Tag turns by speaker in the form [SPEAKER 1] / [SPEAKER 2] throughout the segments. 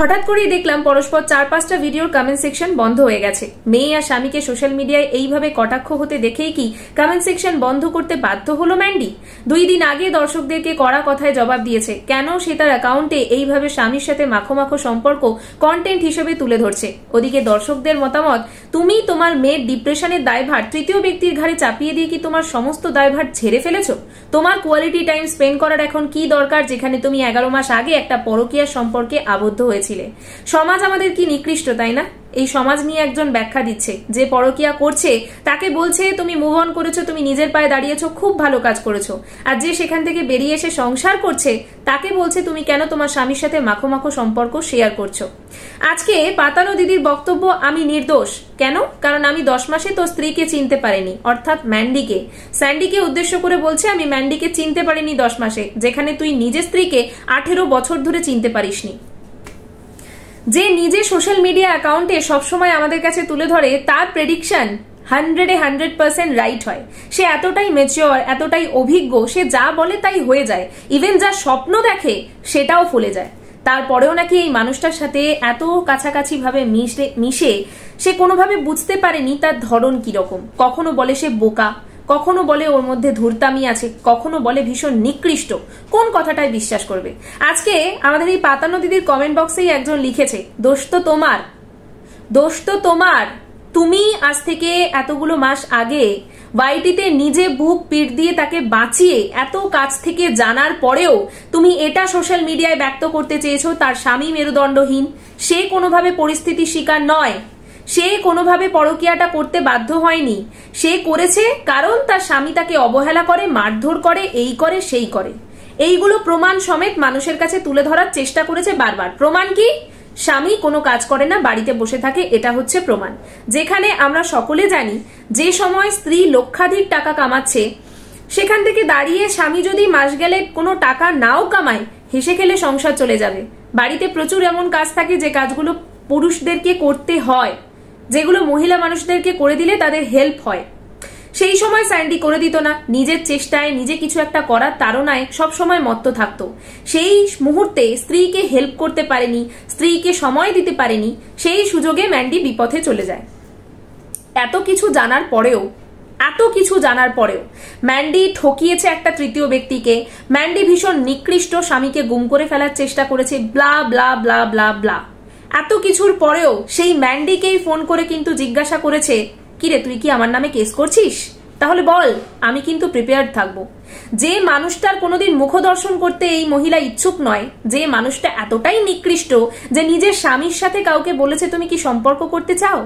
[SPEAKER 1] হঠাৎ করেই দেখলাম পরস্পর চার পাঁচটা ভিডিওর কমেন্ট সেকশন বন্ধ হয়ে গেছে মেয়ে আর স্বামীকে সোশ্যাল মিডিয়ায় এইভাবে কটাক্ষ হতে দেখেই কি কমেন্ট সেকশন বন্ধ করতে বাধ্য হলো ম্যান্ডি দুই দিন আগে দর্শকদেরকে কড়া কথায় জবাব দিয়েছে কেন সে তার অ্যাকাউন্টে এইভাবে স্বামীর সাথে মাখো মাখো সম্পর্ক কন্টেন্ট হিসেবে তুলে ধরছে ওদিকে দর্শকদের মতামত তুমি তোমার মেয়ের ডিপ্রেশনের দায়ভার তৃতীয় ব্যক্তির ঘাড়ে চাপিয়ে দিয়ে কি তোমার সমস্ত দায়ভার ছেড়ে ফেলেছ তোমার কোয়ালিটি টাইম স্পেন্ড করার এখন কি দরকার যেখানে তুমি এগারো মাস আগে একটা পরকীয়া সম্পর্কে আবদ্ধ হয়েছে করেছিলে সমাজ আমাদের কি নিকৃষ্ট তাই না এই সমাজ নিয়ে একজন ব্যাখ্যা দিচ্ছে যে পরকিয়া করছে তাকে বলছে তুমি মুভ অন করেছো তুমি নিজের পায়ে দাঁড়িয়েছো খুব ভালো কাজ করেছো আর যে সেখান থেকে বেরিয়ে এসে সংসার করছে তাকে বলছে তুমি কেন তোমার স্বামীর সাথে মাখো মাখো সম্পর্ক শেয়ার করছো আজকে পাতানো দিদির বক্তব্য আমি নির্দোষ কেন কারণ আমি দশ মাসে তো স্ত্রীকে চিনতে পারিনি অর্থাৎ ম্যান্ডিকে স্যান্ডিকে উদ্দেশ্য করে বলছে আমি ম্যান্ডিকে চিনতে পারিনি দশ মাসে যেখানে তুই নিজের স্ত্রীকে আঠেরো বছর ধরে চিনতে পারিসনি যে নিজে সোশ্যাল মিডিয়া অ্যাকাউন্টে সবসময় আমাদের কাছে তুলে ধরে তার প্রেডিকশন হান্ড্রেডে হান্ড্রেড পার্সেন্ট রাইট হয় সে এতটাই মেচিওর এতটাই অভিজ্ঞ সে যা বলে তাই হয়ে যায় ইভেন যা স্বপ্ন দেখে সেটাও ফুলে যায় তারপরেও নাকি এই মানুষটার সাথে এত কাছাকাছি ভাবে মিশে সে কোনোভাবে বুঝতে পারেনি তার ধরন কিরকম কখনো বলে সে বোকা কখনো বলে ওর মধ্যে ধূর্তামি আছে কখনো বলে ভীষণ নিকৃষ্ট কোন কথাটায় বিশ্বাস করবে আজকে আমাদের এই পাতানো দিদির কমেন্ট বক্সেই একজন লিখেছে দোষ তো তোমার দোষ তো তোমার তুমি আজ থেকে এতগুলো মাস আগে বাইটিতে নিজে বুক পিট দিয়ে তাকে বাঁচিয়ে এত কাছ থেকে জানার পরেও তুমি এটা সোশ্যাল মিডিয়ায় ব্যক্ত করতে চেয়েছো তার স্বামী মেরুদণ্ডহীন সে কোনোভাবে পরিস্থিতি শিকার নয় সে কোনোভাবে পরকিয়াটা করতে বাধ্য হয়নি সে করেছে কারণ তার স্বামী তাকে অবহেলা করে মারধর করে এই করে সেই করে এইগুলো প্রমাণ সমেত মানুষের কাছে তুলে ধরার চেষ্টা করেছে বারবার প্রমাণ কি স্বামী কোনো কাজ করে না বাড়িতে বসে থাকে এটা হচ্ছে প্রমাণ যেখানে আমরা সকলে জানি যে সময় স্ত্রী লক্ষাধিক টাকা কামাচ্ছে সেখান থেকে দাঁড়িয়ে স্বামী যদি মাস গেলে কোনো টাকা নাও কামায় হেসে খেলে সংসার চলে যাবে বাড়িতে প্রচুর এমন কাজ থাকে যে কাজগুলো পুরুষদেরকে করতে হয় যেগুলো মহিলা মানুষদেরকে করে দিলে তাদের হেল্প হয় সেই সময় স্যান্ডি করে দিত না নিজের চেষ্টায় নিজে কিছু একটা করার তাড়নায় সবসময় মত্ত থাকত সেই মুহূর্তে স্ত্রীকে হেল্প করতে পারেনি স্ত্রীকে সময় দিতে পারেনি সেই সুযোগে ম্যান্ডি বিপথে চলে যায় এত কিছু জানার পরেও এত কিছু জানার পরেও ম্যান্ডি ঠকিয়েছে একটা তৃতীয় ব্যক্তিকে ম্যান্ডি ভীষণ নিকৃষ্ট স্বামীকে গুম করে ফেলার চেষ্টা করেছে ব্লা ব্লা ব্লা ব্লা ব্লা এত কিছুর পরেও সেই ম্যান্ডিকেই ফোন করে কিন্তু জিজ্ঞাসা করেছে কিরে তুই কি আমার নামে কেস করছিস তাহলে বল আমি কিন্তু প্রিপেয়ার্ড থাকবো যে মানুষটার কোনোদিন মুখ দর্শন করতে এই মহিলা ইচ্ছুক নয় যে মানুষটা এতটাই নিকৃষ্ট যে নিজের স্বামীর সাথে কাউকে বলেছে তুমি কি সম্পর্ক করতে চাও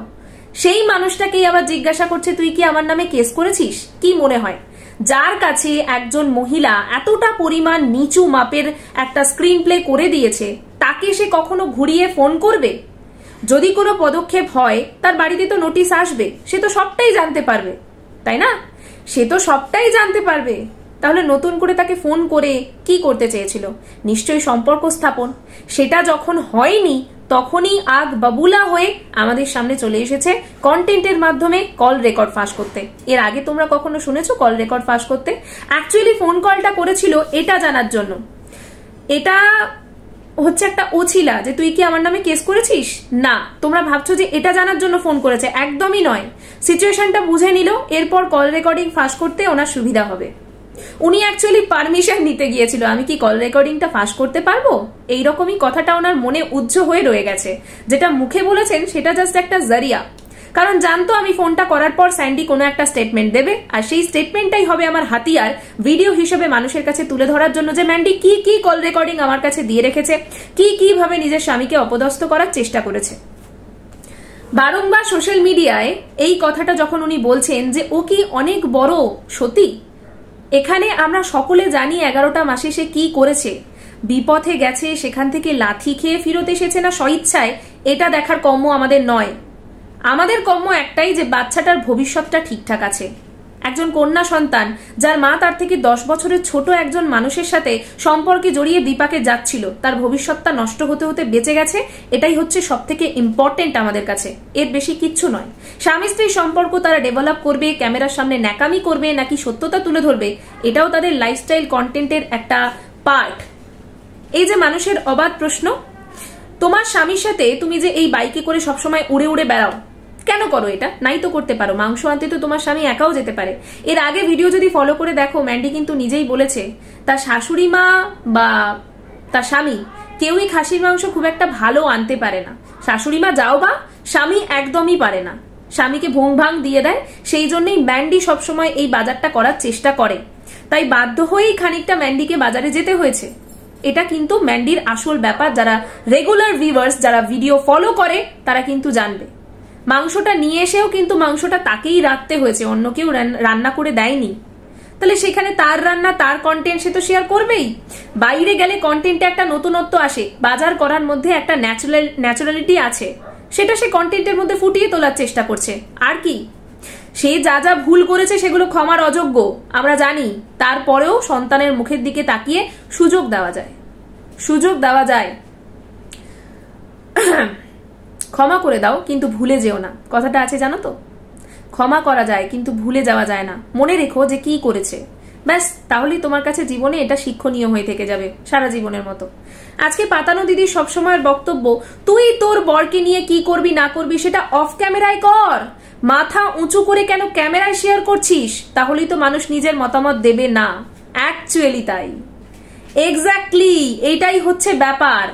[SPEAKER 1] সেই মানুষটাকেই আবার জিজ্ঞাসা করছে তুই কি আমার নামে কেস করেছিস কি মনে হয় যার কাছে একজন মহিলা এতটা পরিমাণ নিচু মাপের একটা স্ক্রিন প্লে করে দিয়েছে তাকে সে কখনো ঘুরিয়ে ফোন করবে যদি কোনো পদক্ষেপ হয় তার বাড়িতে তো নোটিশ আসবে সে তো সবটাই জানতে পারবে তাই না সে তো সবটাই জানতে পারবে তাহলে নতুন করে তাকে ফোন করে কি করতে চেয়েছিল নিশ্চয়ই সম্পর্ক স্থাপন সেটা যখন হয়নি তখনই আগ বাবুলা হয়ে আমাদের সামনে চলে এসেছে কন্টেন্টের মাধ্যমে কল রেকর্ড ফাঁস করতে এর আগে তোমরা কখনো শুনেছো কল রেকর্ড ফাঁস করতে অ্যাকচুয়ালি ফোন কলটা করেছিল এটা জানার জন্য এটা হচ্ছে একটা ওছিলা যে তুই কি আমার নামে কেস করেছিস না তোমরা ভাবছো যে এটা জানার জন্য ফোন করেছে একদমই নয় সিচুয়েশনটা বুঝে নিল এরপর কল রেকর্ডিং ফাঁস করতে ওনার সুবিধা হবে উনি অ্যাকচুয়ালি পারমিশন নিতে গিয়েছিল আমি কি কল রেকর্ডিংটা ফাঁস করতে পারবো এইরকমই কথাটা ওনার মনে উজ্জ্ব হয়ে রয়ে গেছে যেটা মুখে বলেছেন সেটা জাস্ট একটা জারিয়া কারণ জানতো আমি ফোনটা করার পর স্যান্ডি কোনো একটা স্টেটমেন্ট দেবে আর সেই স্টেটমেন্টটাই হবে আমার হাতিয়ার ভিডিও হিসেবে মানুষের কাছে তুলে ধরার জন্য যে ম্যান্ডি কি কি কল রেকর্ডিং আমার কাছে দিয়ে রেখেছে কি কিভাবে নিজের স্বামীকে অপদস্থ করার চেষ্টা করেছে বারংবার সোশ্যাল মিডিয়ায় এই কথাটা যখন উনি বলছেন যে ও কি অনেক বড় সতী এখানে আমরা সকলে জানি এগারোটা মাসে সে কি করেছে বিপথে গেছে সেখান থেকে লাথি খেয়ে ফিরত এসেছে না স্বইচ্ছায় এটা দেখার কম্য আমাদের নয় আমাদের কর্ম একটাই যে বাচ্চাটার ভবিষ্যৎটা ঠিকঠাক আছে একজন কন্যা সন্তান যার মা তার থেকে দশ বছরের ছোট একজন মানুষের সাথে সম্পর্কে জড়িয়ে দীপাকে যাচ্ছিল তার ভবিষ্যৎটা নষ্ট হতে হতে বেঁচে গেছে এটাই হচ্ছে সব থেকে ইম্পর্টেন্ট আমাদের কাছে এর বেশি কিচ্ছু নয় স্বামী স্ত্রীর সম্পর্ক তারা ডেভেলপ করবে ক্যামেরার সামনে ন্যাকামি করবে নাকি সত্যতা তুলে ধরবে এটাও তাদের লাইফস্টাইল কন্টেন্টের একটা পার্ট এই যে মানুষের অবাধ প্রশ্ন তোমার স্বামীর সাথে তুমি যে এই বাইকে করে সবসময় উড়ে উড়ে বেড়াও কেন করো এটা নাই তো করতে পারো মাংস আনতে তো তোমার স্বামী একাও যেতে পারে এর আগে ভিডিও যদি ফলো করে দেখো ম্যান্ডি কিন্তু নিজেই বলেছে তার শাশুড়ি মা বা তার স্বামী কেউই খাসির মাংস খুব একটা ভালো আনতে পারে না শাশুড়ি মা যাও বা স্বামী একদমই পারে না স্বামীকে ভোং ভাং দিয়ে দেয় সেই জন্যই ম্যান্ডি সবসময় এই বাজারটা করার চেষ্টা করে তাই বাধ্য হয়েই খানিকটা ম্যান্ডিকে বাজারে যেতে হয়েছে এটা কিন্তু ম্যান্ডির আসল ব্যাপার যারা রেগুলার ভিভার্স যারা ভিডিও ফলো করে তারা কিন্তু জানবে মাংসটা নিয়ে এসেও কিন্তু মাংসটা তাকেই রাখতে হয়েছে অন্য কেউ রান্না করে দেয়নি তাহলে সেখানে তার রান্না তার কন্টেন্ট সে তো শেয়ার করবেই বাইরে গেলে কন্টেন্টে একটা নতুনত্ব আসে বাজার করার মধ্যে একটা ন্যাচুরাল ন্যাচুরালিটি আছে সেটা সে কন্টেন্টের মধ্যে ফুটিয়ে তোলার চেষ্টা করছে আর কি সে যা যা ভুল করেছে সেগুলো ক্ষমার অযোগ্য আমরা জানি তারপরেও সন্তানের মুখের দিকে তাকিয়ে সুযোগ দেওয়া যায় সুযোগ দেওয়া যায় ক্ষমা করে দাও কিন্তু ভুলে যেও না কথাটা আছে জানো তো ক্ষমা করা যায় কিন্তু ভুলে যাওয়া যায় না মনে রেখো যে কি করেছে ব্যাস তাহলে তোমার কাছে জীবনে এটা শিক্ষণীয় হয়ে থেকে যাবে সারা জীবনের মতো আজকে পাতানো দিদির সবসময়ের বক্তব্য তুই তোর বরকে নিয়ে কি করবি না করবি সেটা অফ ক্যামেরায় কর মাথা উঁচু করে কেন ক্যামেরায় শেয়ার করছিস তাহলেই তো মানুষ নিজের মতামত দেবে না অ্যাকচুয়ালি তাই এক্স্যাক্টলি এটাই হচ্ছে ব্যাপার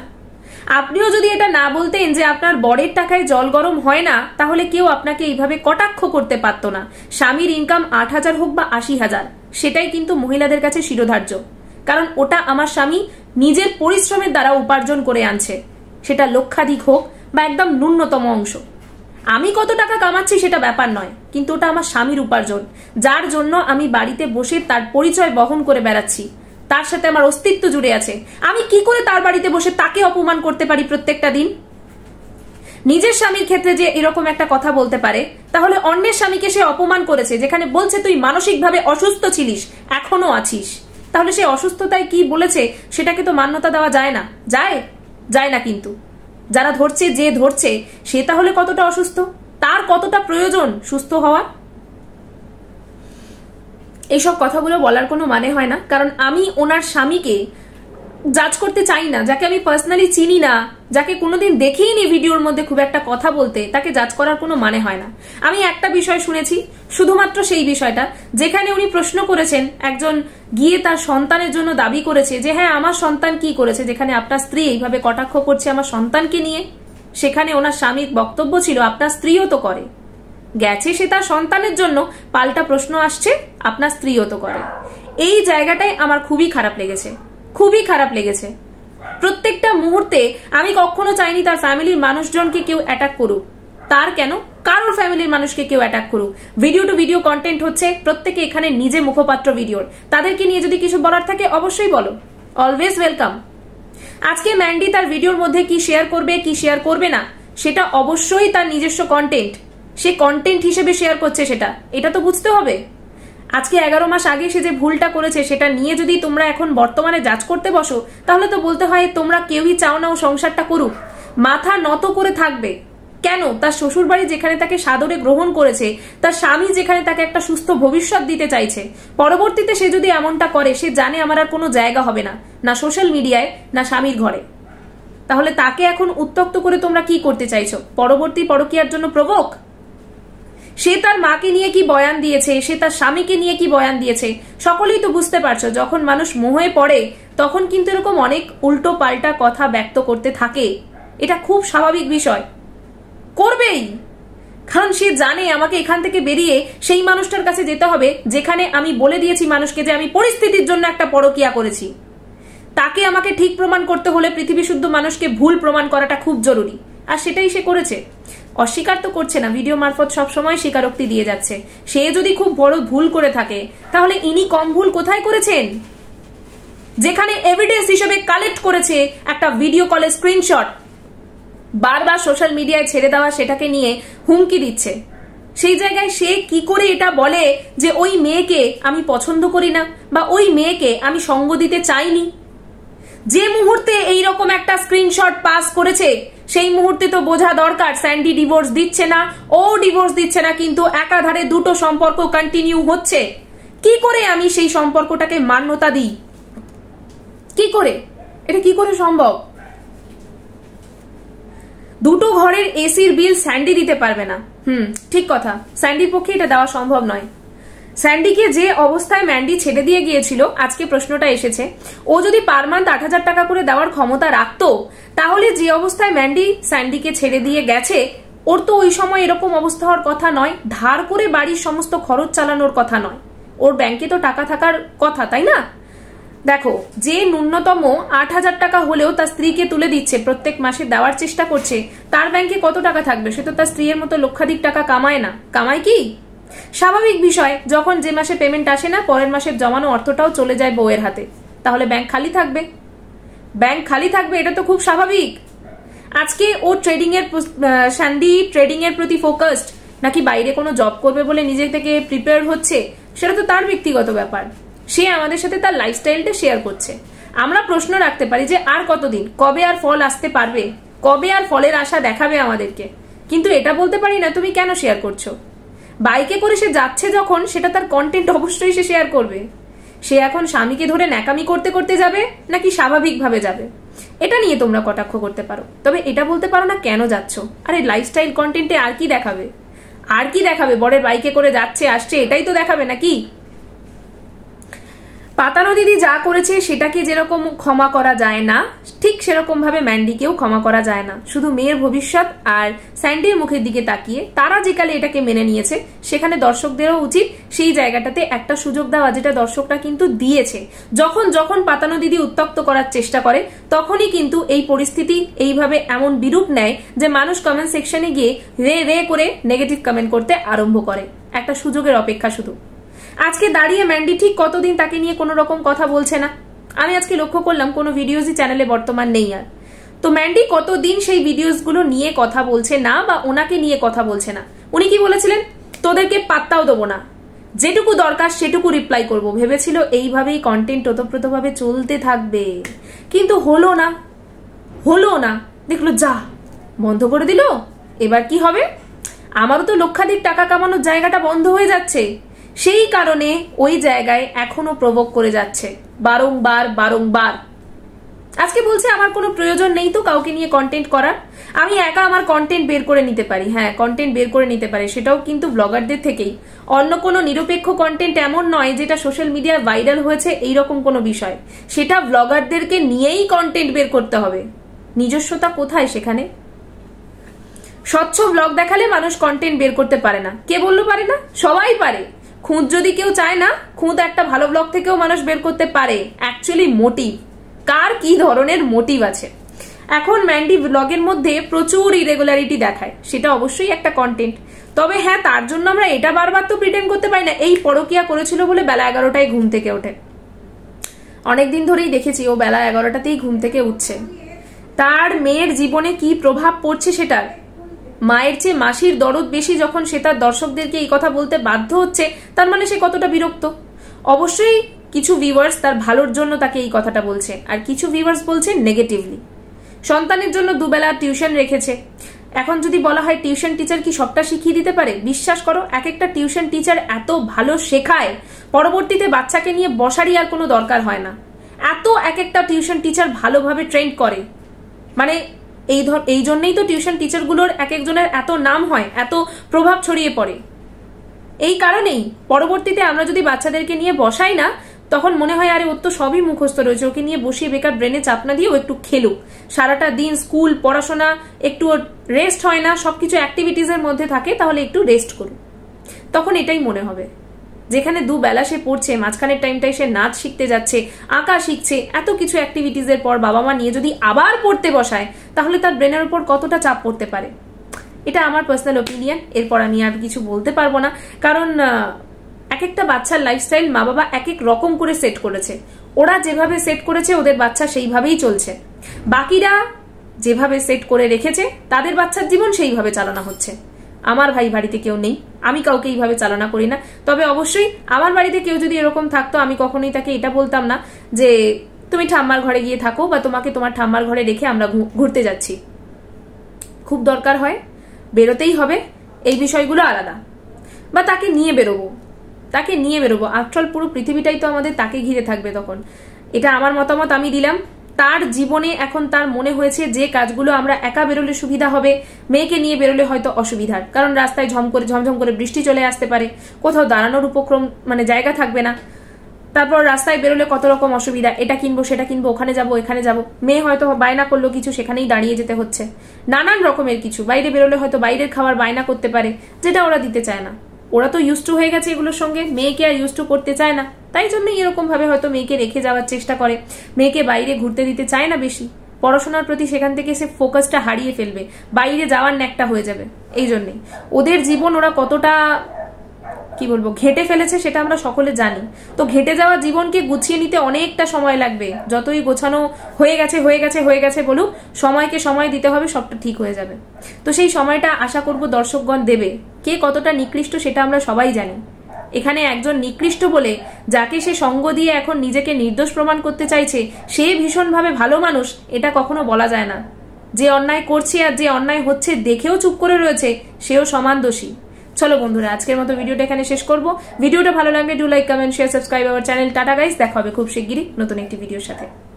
[SPEAKER 1] আপনিও যদি এটা না বলতেন যে আপনার বরের টাকায় জল গরম হয় না তাহলে কেউ আপনাকে এইভাবে কটাক্ষ করতে পারত না স্বামীর ইনকাম আট হাজার হোক বা আশি হাজার সেটাই কিন্তু মহিলাদের কাছে শিরোধার্য কারণ ওটা আমার স্বামী নিজের পরিশ্রমের দ্বারা উপার্জন করে আনছে সেটা লক্ষাধিক হোক বা একদম ন্যূনতম অংশ আমি কত টাকা কামাচ্ছি সেটা ব্যাপার নয় কিন্তু ওটা আমার স্বামীর উপার্জন যার জন্য আমি বাড়িতে বসে তার পরিচয় বহন করে বেড়াচ্ছি তার সাথে আমার অস্তিত্ব জুড়ে আছে আমি কি করে তার বাড়িতে বসে তাকে অপমান করতে পারি প্রত্যেকটা দিন নিজের স্বামীর ক্ষেত্রে যে এরকম একটা কথা বলতে পারে তাহলে অন্যের স্বামীকে সে অপমান করেছে যেখানে বলছে তুই মানসিকভাবে অসুস্থ ছিলিস এখনো আছিস তাহলে সে অসুস্থতায় কি বলেছে সেটাকে তো মান্যতা দেওয়া যায় না যায় যায় না কিন্তু যারা ধরছে যে ধরছে সে তাহলে কতটা অসুস্থ তার কতটা প্রয়োজন সুস্থ হওয়া এইসব কথাগুলো বলার কোনো মানে হয় না কারণ আমি ওনার স্বামীকে জাজ করতে চাই না যাকে আমি পার্সোনালি চিনি না যাকে কোনোদিন দেখেই নি ভিডিওর মধ্যে খুব একটা কথা বলতে তাকে জাজ করার কোনো মানে হয় না আমি একটা বিষয় শুনেছি শুধুমাত্র সেই বিষয়টা যেখানে উনি প্রশ্ন করেছেন একজন গিয়ে তার সন্তানের জন্য দাবি করেছে যে হ্যাঁ আমার সন্তান কি করেছে যেখানে আপনার স্ত্রী এইভাবে কটাক্ষ করছে আমার সন্তানকে নিয়ে সেখানে ওনার স্বামীর বক্তব্য ছিল আপনার স্ত্রীও তো করে গেছে সে তার সন্তানের জন্য পাল্টা প্রশ্ন আসছে আপনার স্ত্রীও তো করে এই জায়গাটাই আমার খুবই খারাপ লেগেছে খুবই খারাপ লেগেছে প্রত্যেকটা মুহূর্তে আমি কখনো চাইনি তার ফ্যামিলির মানুষজনকে কেউ অ্যাটাক করুক তার কেন কারোর ফ্যামিলির মানুষকে কেউ অ্যাটাক করুক ভিডিও টু ভিডিও কন্টেন্ট হচ্ছে প্রত্যেকে এখানে নিজে মুখপাত্র ভিডিওর তাদেরকে নিয়ে যদি কিছু বলার থাকে অবশ্যই বলো অলওয়েজ ওয়েলকাম আজকে ম্যান্ডি তার ভিডিওর মধ্যে কি শেয়ার করবে কি শেয়ার করবে না সেটা অবশ্যই তার নিজস্ব কন্টেন্ট সে কন্টেন্ট হিসেবে শেয়ার করছে সেটা এটা তো বুঝতে হবে আজকে এগারো মাস আগে সে যে ভুলটা করেছে সেটা নিয়ে যদি তোমরা এখন বর্তমানে যাচ করতে বসো তাহলে তো বলতে হয় তোমরা কেউই চাও না ও সংসারটা করুক মাথা নত করে থাকবে কেন তার শ্বশুরবাড়ি যেখানে তাকে সাদরে গ্রহণ করেছে তার স্বামী যেখানে তাকে একটা সুস্থ ভবিষ্যৎ দিতে চাইছে পরবর্তীতে সে যদি এমনটা করে সে জানে আমার আর কোনো জায়গা হবে না না সোশ্যাল মিডিয়ায় না স্বামীর ঘরে তাহলে তাকে এখন উত্তক্ত করে তোমরা কি করতে চাইছো পরবর্তী পরকিয়ার জন্য প্রবোক সে তার মাকে নিয়ে কি বয়ান দিয়েছে সে তার স্বামীকে নিয়ে কি বয়ান দিয়েছে সকলেই তো বুঝতে পারছো যখন মানুষ মোহে পড়ে তখন কিন্তু এরকম অনেক উল্টো পাল্টা কথা ব্যক্ত করতে থাকে এটা খুব স্বাভাবিক বিষয় করবেই কারণ সে জানে আমাকে এখান থেকে বেরিয়ে সেই মানুষটার কাছে যেতে হবে যেখানে আমি বলে দিয়েছি মানুষকে যে আমি পরিস্থিতির জন্য একটা পরকিয়া করেছি তাকে আমাকে ঠিক প্রমাণ করতে হলে পৃথিবী শুদ্ধ মানুষকে ভুল প্রমাণ করাটা খুব জরুরি আর সেটাই সে করেছে অস্বীকার তো করছে না ভিডিও মারফত সবসময় স্বীকারোক্তি দিয়ে যাচ্ছে সে যদি খুব বড় ভুল করে থাকে তাহলে ইনি কম ভুল কোথায় করেছেন যেখানে এভিডেন্স হিসেবে কালেক্ট করেছে একটা ভিডিও কলের স্ক্রিনশট বারবার সোশ্যাল মিডিয়ায় ছেড়ে দেওয়া সেটাকে নিয়ে হুমকি দিচ্ছে সেই জায়গায় সে কি করে এটা বলে যে ওই মেয়েকে আমি পছন্দ করি না বা ওই মেয়েকে আমি সঙ্গ দিতে চাইনি যে মুহূর্তে এই রকম একটা স্ক্রিনশট পাস করেছে সেই মুহূর্তে তো বোঝা দরকার স্যান্ডি ডিভোর্স দিচ্ছে না ও ডিভোর্স দিচ্ছে না কিন্তু একাধারে দুটো সম্পর্ক কন্টিনিউ হচ্ছে কি করে আমি সেই সম্পর্কটাকে মান্যতা দিই কি করে এটা কি করে সম্ভব দুটো ঘরের এসির বিল স্যান্ডি দিতে পারবে না হুম ঠিক কথা স্যান্ডির পক্ষে এটা দেওয়া সম্ভব নয় স্যান্ডিকে যে অবস্থায় ম্যান্ডি ছেড়ে দিয়ে গিয়েছিল আজকে প্রশ্নটা এসেছে ও যদি পার মান্থ আট হাজার টাকা করে দেওয়ার ক্ষমতা রাখত তাহলে যে অবস্থায় ম্যান্ডি স্যান্ডিকে ছেড়ে দিয়ে গেছে ওর তো ওই সময় এরকম অবস্থা হওয়ার কথা নয় ধার করে বাড়ির সমস্ত খরচ চালানোর কথা নয় ওর ব্যাংকে তো টাকা থাকার কথা তাই না দেখো যে ন্যূনতম আট হাজার টাকা হলেও তার স্ত্রীকে তুলে দিচ্ছে প্রত্যেক মাসে দেওয়ার চেষ্টা করছে তার ব্যাংকে কত টাকা থাকবে সে তো তার স্ত্রীর মতো লক্ষাধিক টাকা কামায় না কামায় কি স্বাভাবিক বিষয় যখন যে মাসে পেমেন্ট আসে না পরের মাসের জমানো অর্থটাও চলে যায় বউয়ের হাতে তাহলে ব্যাংক খালি থাকবে ব্যাংক খালি থাকবে এটা তো খুব স্বাভাবিক আজকে ও ট্রেডিং এর স্যান্ডি ট্রেডিং এর প্রতি ফোকাসড নাকি বাইরে কোনো জব করবে বলে নিজে থেকে প্রিপেয়ার হচ্ছে সেটা তো তার ব্যক্তিগত ব্যাপার সে আমাদের সাথে তার লাইফস্টাইলটা শেয়ার করছে আমরা প্রশ্ন রাখতে পারি যে আর কতদিন কবে আর ফল আসতে পারবে কবে আর ফলের আশা দেখাবে আমাদেরকে কিন্তু এটা বলতে পারি না তুমি কেন শেয়ার করছো বাইকে করে সে যাচ্ছে যখন সেটা তার কন্টেন্ট অবশ্যই সে শেয়ার করবে সে এখন স্বামীকে ধরে ন্যাকামি করতে করতে যাবে নাকি স্বাভাবিকভাবে যাবে এটা নিয়ে তোমরা কটাক্ষ করতে পারো তবে এটা বলতে পারো না কেন যাচ্ছ আরে লাইফস্টাইল কন্টেন্টে আর কি দেখাবে আর কি দেখাবে বরের বাইকে করে যাচ্ছে আসছে এটাই তো দেখাবে নাকি পাতানো দিদি যা করেছে সেটাকে যেরকম ক্ষমা করা যায় না ঠিক সেরকম ভাবে ম্যান্ডিকেও ক্ষমা করা যায় না শুধু মেয়ের ভবিষ্যৎ আর স্যান্ডির মুখের দিকে তাকিয়ে তারা যেকালে এটাকে মেনে নিয়েছে সেখানে দর্শকদেরও উচিত সেই জায়গাটাতে একটা সুযোগ দেওয়া যেটা দর্শকরা কিন্তু দিয়েছে যখন যখন পাতানো দিদি উত্তক্ত করার চেষ্টা করে তখনই কিন্তু এই পরিস্থিতি এইভাবে এমন বিরূপ নেয় যে মানুষ কমেন্ট সেকশনে গিয়ে রে রে করে নেগেটিভ কমেন্ট করতে আরম্ভ করে একটা সুযোগের অপেক্ষা শুধু আজকে দাঁড়িয়ে ম্যান্ডি ঠিক কতদিন তাকে নিয়ে কোনো রকম কথা বলছে না আমি আজকে লক্ষ্য করলাম কোনো ভিডিওজই চ্যানেলে বর্তমান নেই আর তো ম্যান্ডি কতদিন সেই ভিডিওসগুলো নিয়ে কথা বলছে না বা ওনাকে নিয়ে কথা বলছে না উনি কি বলেছিলেন তোদেরকে পাত্তাও দেবো না যেটুকু দরকার সেটুকু রিপ্লাই করব ভেবেছিল এইভাবেই কন্টেন্ট ওতপ্রোতভাবে চলতে থাকবে কিন্তু হলো না হলো না দেখলো যা বন্ধ করে দিল এবার কি হবে আমারও তো লক্ষাধিক টাকা কামানোর জায়গাটা বন্ধ হয়ে যাচ্ছে সেই কারণে ওই জায়গায় এখনো প্রভোগ করে যাচ্ছে বারংবার বারংবার আজকে বলছে আমার কোনো প্রয়োজন নেই তো কাউকে নিয়ে কন্টেন্ট করার আমি একা আমার কন্টেন্ট বের করে নিতে পারি হ্যাঁ কন্টেন্ট বের করে নিতে পারে সেটাও কিন্তু ব্লগারদের থেকেই অন্য কোনো নিরপেক্ষ কন্টেন্ট এমন নয় যেটা সোশ্যাল মিডিয়ায় ভাইরাল হয়েছে এই রকম কোনো বিষয় সেটা ব্লগারদেরকে নিয়েই কন্টেন্ট বের করতে হবে নিজস্বতা কোথায় সেখানে স্বচ্ছ ব্লগ দেখালে মানুষ কন্টেন্ট বের করতে পারে না কে বললো পারে না সবাই পারে খুঁত যদি কেউ চায় না খুঁত একটা ভালো ব্লগ থেকেও মানুষ বের করতে পারে অ্যাকচুয়ালি মোটিভ কার কি ধরনের মোটিভ আছে এখন ম্যান্ডি ব্লগের মধ্যে প্রচুর ইরেগুলারিটি দেখায় সেটা অবশ্যই একটা কন্টেন্ট তবে হ্যাঁ তার জন্য আমরা এটা বারবার তো প্রিটেন্ড করতে পারি না এই পরকিয়া করেছিল বলে বেলা এগারোটায় ঘুম থেকে ওঠে অনেকদিন ধরেই দেখেছি ও বেলা এগারোটাতেই ঘুম থেকে উঠছে তার মেয়ের জীবনে কি প্রভাব পড়ছে সেটার মায়ের চেয়ে মাসির দরদ বেশি যখন সে তার দর্শকদেরকে এই কথা বলতে বাধ্য হচ্ছে তার মানে সে কতটা বিরক্ত অবশ্যই কিছু ভিউয়ার্স তার ভালোর জন্য তাকে এই কথাটা বলছে আর কিছু ভিউয়ার্স বলছে নেগেটিভলি সন্তানের জন্য দুবেলা টিউশন রেখেছে এখন যদি বলা হয় টিউশন টিচার কি সবটা শিখিয়ে দিতে পারে বিশ্বাস করো এক একটা টিউশন টিচার এত ভালো শেখায় পরবর্তীতে বাচ্চাকে নিয়ে বসারই আর কোনো দরকার হয় না এত এক একটা টিউশন টিচার ভালোভাবে ট্রেন্ড করে মানে এই ধর এই জন্যেই তো টিউশন টিচারগুলোর এক একজনের এত নাম হয় এত প্রভাব ছড়িয়ে পড়ে এই কারণেই পরবর্তীতে আমরা যদি বাচ্চাদেরকে নিয়ে বসাই না তখন মনে হয় আরে ওর তো সবই মুখস্থ রয়েছে ওকে নিয়ে বসিয়ে বেকার ব্রেনে চাপনা দিয়ে ও একটু খেলুক সারাটা দিন স্কুল পড়াশোনা একটু রেস্ট হয় না সবকিছু এর মধ্যে থাকে তাহলে একটু রেস্ট করুক তখন এটাই মনে হবে যেখানে দুবেলা সে পড়ছে মাঝখানের টাইমটায় সে নাচ শিখতে যাচ্ছে আঁকা শিখছে এত কিছু এর পর বাবা মা নিয়ে যদি আবার পড়তে বসায় তাহলে তার ব্রেনের উপর কতটা চাপ পড়তে পারে এটা আমার পার্সোনাল ওপিনিয়ন এরপর আমি আর কিছু বলতে পারবো না কারণ এক একটা বাচ্চার লাইফস্টাইল মা বাবা এক এক রকম করে সেট করেছে ওরা যেভাবে সেট করেছে ওদের বাচ্চা সেইভাবেই চলছে বাকিরা যেভাবে সেট করে রেখেছে তাদের বাচ্চার জীবন সেইভাবে চালানো হচ্ছে আমার ভাই বাড়িতে কেউ নেই আমি কাউকে এইভাবে চালনা করি না তবে অবশ্যই আমার বাড়িতে কেউ যদি এরকম থাকতো আমি কখনোই তাকে এটা বলতাম না যে তুমি ঠাম্মার ঘরে গিয়ে থাকো বা তোমাকে তোমার ঠাম্মার ঘরে রেখে আমরা ঘুরতে যাচ্ছি খুব দরকার হয় বেরোতেই হবে এই বিষয়গুলো আলাদা বা তাকে নিয়ে বেরোবো তাকে নিয়ে বেরোবো আফটার পুরো পৃথিবীটাই তো আমাদের তাকে ঘিরে থাকবে তখন এটা আমার মতামত আমি দিলাম তার জীবনে এখন তার মনে হয়েছে যে কাজগুলো আমরা একা বেরোলে সুবিধা হবে মেয়েকে নিয়ে বেরোলে হয়তো অসুবিধার কারণ রাস্তায় ঝম করে ঝমঝম করে বৃষ্টি চলে আসতে পারে কোথাও দাঁড়ানোর উপক্রম মানে জায়গা থাকবে না তারপর রাস্তায় বেরোলে কত রকম অসুবিধা এটা কিনবো সেটা কিনবো ওখানে যাব এখানে যাব মেয়ে হয়তো বায়না করলো কিছু সেখানেই দাঁড়িয়ে যেতে হচ্ছে নানান রকমের কিছু বাইরে বেরোলে হয়তো বাইরের খাবার বায়না করতে পারে যেটা ওরা দিতে চায় না ওরা তো ইউজ টু হয়ে গেছে এগুলোর সঙ্গে মেয়েকে আর ইউজ টু করতে চায় না তাই জন্যই এরকমভাবে হয়তো মেয়েকে রেখে যাওয়ার চেষ্টা করে মেয়েকে বাইরে ঘুরতে দিতে চায় না বেশি পড়াশোনার প্রতি সেখান থেকে সে ফোকাসটা হারিয়ে ফেলবে বাইরে যাওয়ার ন্যাকটা হয়ে যাবে এই জন্যে ওদের জীবন ওরা কতটা কি বলবো ঘেটে ফেলেছে সেটা আমরা সকলে জানি তো ঘেটে যাওয়া জীবনকে গুছিয়ে নিতে অনেকটা সময় লাগবে যতই গোছানো হয়ে গেছে হয়ে গেছে হয়ে গেছে বলুক সময়কে সময় দিতে হবে সবটা ঠিক হয়ে যাবে তো সেই সময়টা আশা করব দর্শকগণ দেবে কে কতটা নিকৃষ্ট সেটা আমরা সবাই জানি এখানে একজন নিকৃষ্ট বলে যাকে সে সঙ্গ দিয়ে এখন নিজেকে নির্দোষ প্রমাণ করতে চাইছে সে ভীষণভাবে ভালো মানুষ এটা কখনো বলা যায় না যে অন্যায় করছে আর যে অন্যায় হচ্ছে দেখেও চুপ করে রয়েছে সেও সমান দোষী চলো বন্ধুরা আজকের মতো ভিডিওটা এখানে শেষ করবো ভিডিওটা ভালো লাগলে do like comment share subscribe our channel tata guys দেখা হবে খুব শিগগিরই নতুন একটি ভিডিওর সাথে